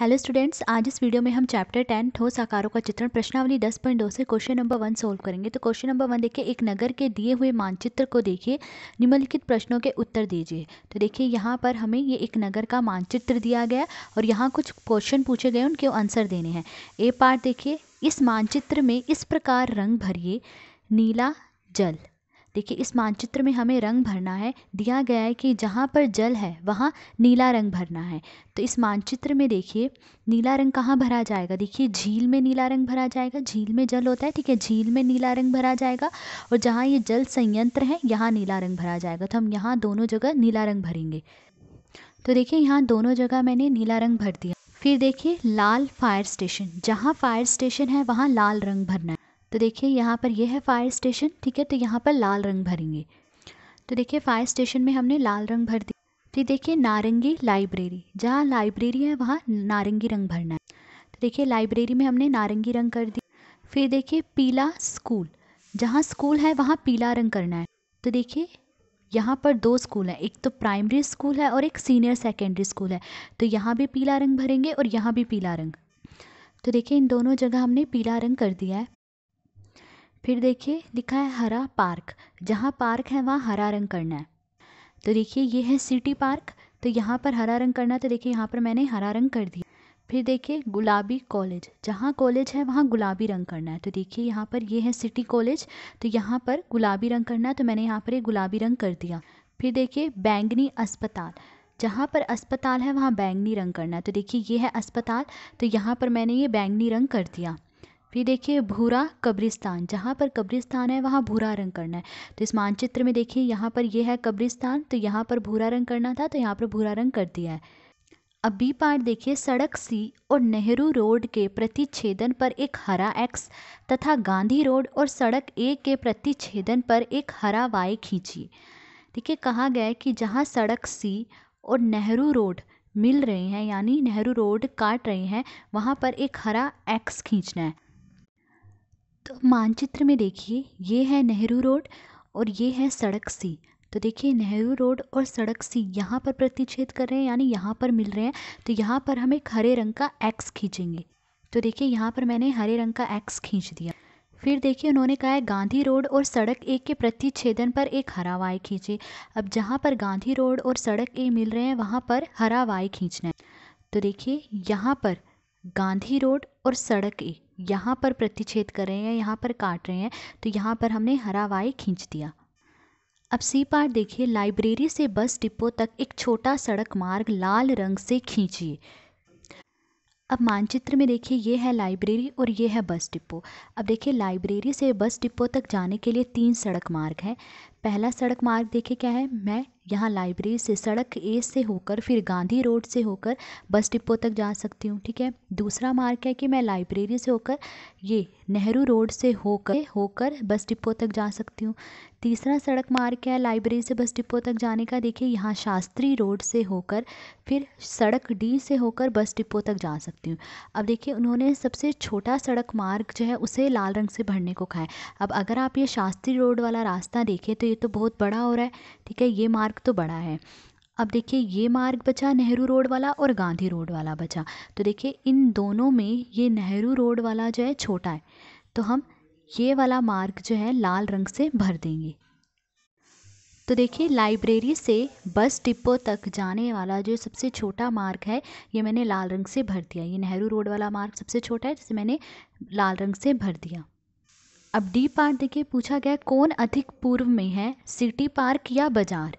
hello students आज इस video में हम चैप्टर टेन ठोस आकारों का चित्रण प्रश्नावली दस पॉइंट दो से क्वेश्चन नंबर वन सोल्व करेंगे तो क्वेश्चन नंबर वन देखिए एक नगर के दिए हुए मानचित्र को देखिए निम्नलिखित प्रश्नों के उत्तर दीजिए तो देखिए यहाँ पर हमें ये एक नगर का मानचित्र दिया गया और यहाँ कुछ क्वेश्चन पूछे गए उनके आंसर देने हैं ए पार्ट देखिए इस मानचित्र में इस प्रकार रंग भरिए नीला जल देखिए इस मानचित्र में हमें रंग भरना है दिया गया है कि जहाँ पर जल है वहाँ नीला रंग भरना है तो इस मानचित्र में देखिए नीला रंग कहाँ भरा जाएगा देखिए झील में नीला रंग भरा जाएगा झील में जल होता है ठीक है झील में नीला रंग भरा जाएगा और जहाँ ये जल संयंत्र है यहाँ नीला रंग भरा जाएगा तो हम यहाँ दोनों जगह नीला रंग भरेंगे तो देखिए यहाँ दोनों जगह मैंने नीला रंग भर दिया फिर देखिए लाल फायर स्टेशन जहाँ फायर स्टेशन है वहाँ लाल रंग भरना है तो देखिए यहाँ पर यह है फायर स्टेशन ठीक है तो यहाँ पर लाल रंग भरेंगे तो देखिए फायर स्टेशन में हमने लाल रंग भर दिया फिर तो देखिए नारंगी लाइब्रेरी जहाँ लाइब्रेरी है वहाँ नारंगी रंग भरना है तो देखिए लाइब्रेरी में हमने नारंगी रंग कर दिया फिर देखिए पीला स्कूल जहाँ स्कूल है वहाँ पीला रंग करना है तो देखिए यहाँ पर दो स्कूल हैं एक तो प्राइमरी स्कूल है और एक सीनियर सेकेंडरी स्कूल है तो यहाँ भी पीला रंग भरेंगे और यहाँ भी पीला रंग तो देखिए इन दोनों जगह हमने पीला रंग कर दिया है फिर देखिए लिखा है हरा पार्क जहाँ पार्क है वहाँ हरा रंग करना है तो देखिए ये है सिटी पार्क तो यहाँ पर हरा रंग करना तो देखिए यहाँ पर मैंने हरा रंग कर दिया फिर देखिए गुलाबी कॉलेज जहाँ कॉलेज है वहाँ गुलाबी रंग करना है तो देखिए यहाँ पर ये है सिटी कॉलेज तो यहाँ पर गुलाबी रंग करना है तो मैंने यहाँ पर ये गुलाबी रंग कर दिया फिर देखिए बैंगनी अस्पताल जहाँ पर अस्पताल है वहाँ बैंगनी रंग करना है तो देखिए ये है अस्पताल तो यहाँ पर मैंने ये बैंगनी रंग कर दिया फिर देखिए भूरा कब्रिस्तान जहाँ पर कब्रिस्तान है वहाँ भूरा रंग करना है तो इस मानचित्र में देखिए यहाँ पर यह है कब्रिस्तान तो यहाँ पर भूरा रंग करना था तो यहाँ पर भूरा रंग कर दिया है अब बी पार्ट देखिए सड़क सी और नेहरू रोड के प्रतिच्छेदन पर एक हरा एक्स तथा गांधी रोड और सड़क ए के प्रतिच्छेदन पर एक हरा वाई खींचिए देखिए कहा गया है कि जहाँ सड़क सी और नेहरू रोड मिल रहे हैं यानी नेहरू रोड काट रहे हैं वहाँ पर एक हरा एक्स खींचना है तो मानचित्र में देखिए ये है नेहरू रोड और ये है सड़क सी तो देखिए नेहरू रोड और सड़क सी यहाँ पर प्रतिच्छेद कर रहे हैं यानी यहाँ पर मिल रहे हैं तो यहाँ पर हम एक हरे रंग का एक्स खींचेंगे तो देखिए यहाँ पर मैंने हरे रंग का एक्स खींच दिया फिर देखिए उन्होंने कहा है गांधी रोड और सड़क ए के प्रतिच्छेदन पर एक हरा वाई खींचे अब जहाँ पर गांधी रोड और सड़क ए मिल रहे हैं वहाँ पर हरा वाई खींचना है तो देखिए यहाँ पर गांधी रोड और सड़क ए यहाँ पर प्रतिच्छेद कर रहे हैं यहाँ पर काट रहे हैं तो यहाँ पर हमने हरा वाई खींच दिया अब सी पार्ट देखिए लाइब्रेरी से बस डिपो तक एक छोटा सड़क मार्ग लाल रंग से खींचिए अब मानचित्र में देखिए ये है लाइब्रेरी और ये है बस डिपो अब देखिए लाइब्रेरी से बस डिपो तक जाने के लिए तीन सड़क मार्ग हैं पहला सड़क मार्ग देखे क्या है मैं यहाँ लाइब्रेरी से सड़क ए से होकर फिर गांधी रोड से होकर बस डिपो तक जा सकती हूँ ठीक है दूसरा मार्ग है कि मैं लाइब्रेरी से होकर ये नेहरू रोड से होकर होकर बस डिपो तक जा सकती हूँ तीसरा सड़क मार्ग क्या है लाइब्रेरी से बस डिपो तक जाने का देखिए यहाँ शास्त्री रोड से होकर फिर सड़क डी से होकर बस डिपो तक जा सकती हूँ अब देखिए उन्होंने सबसे छोटा सड़क मार्ग जो है उसे लाल रंग से भरने को कहा है अब अगर आप ये शास्त्री रोड वाला रास्ता देखें तो ये तो बहुत बड़ा हो रहा है ठीक है ये मार्ग तो बड़ा है अब देखिए ये मार्ग बचा नेहरू रोड वाला और गांधी रोड वाला बचा तो देखिए इन दोनों में ये नेहरू रोड वाला जो है छोटा है तो हम ये वाला मार्ग जो है लाल रंग से भर देंगे तो देखिए लाइब्रेरी से बस डिपो तक जाने वाला जो सबसे छोटा मार्ग है ये मैंने लाल रंग से भर दिया ये नेहरू रोड वाला मार्ग सबसे छोटा है जिसे मैंने लाल रंग से भर दिया अब डी पार्ट देखिए पूछा गया कौन अधिक पूर्व में है सिटी पार्क या बाजार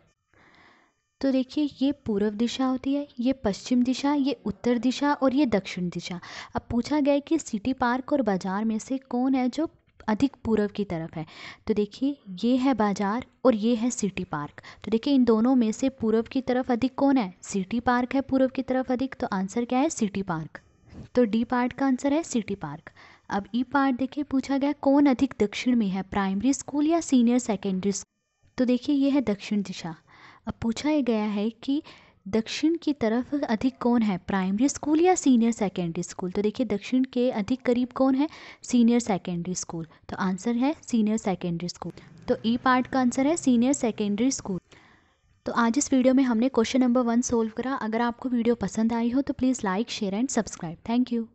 तो देखिए ये पूर्व दिशा होती है ये पश्चिम दिशा ये उत्तर दिशा और ये दक्षिण दिशा अब पूछा गया कि सिटी पार्क और बाजार में से कौन है जो अधिक पूर्व की तरफ है तो देखिए ये है बाजार और ये है सिटी पार्क तो देखिए इन दोनों में से पूर्व की तरफ अधिक कौन है सिटी पार्क है पूर्व की तरफ अधिक तो आंसर क्या है सिटी पार्क तो डी पार्ट का आंसर है सिटी पार्क अब ई पार्ट देखिए पूछा गया कौन अधिक दक्षिण में है प्राइमरी स्कूल या सीनियर सेकेंडरी स्कूल तो देखिए ये है दक्षिण दिशा अब पूछा गया है कि दक्षिण की तरफ अधिक कौन है प्राइमरी स्कूल या सीनियर सेकेंडरी स्कूल तो देखिए दक्षिण के अधिक करीब कौन है सीनियर सेकेंडरी स्कूल तो आंसर है सीनियर सेकेंडरी स्कूल तो ई पार्ट का आंसर है सीनियर सेकेंडरी स्कूल तो आज इस वीडियो में हमने क्वेश्चन नंबर वन सोल्व करा अगर आपको वीडियो पसंद आई हो तो please like share and subscribe thank you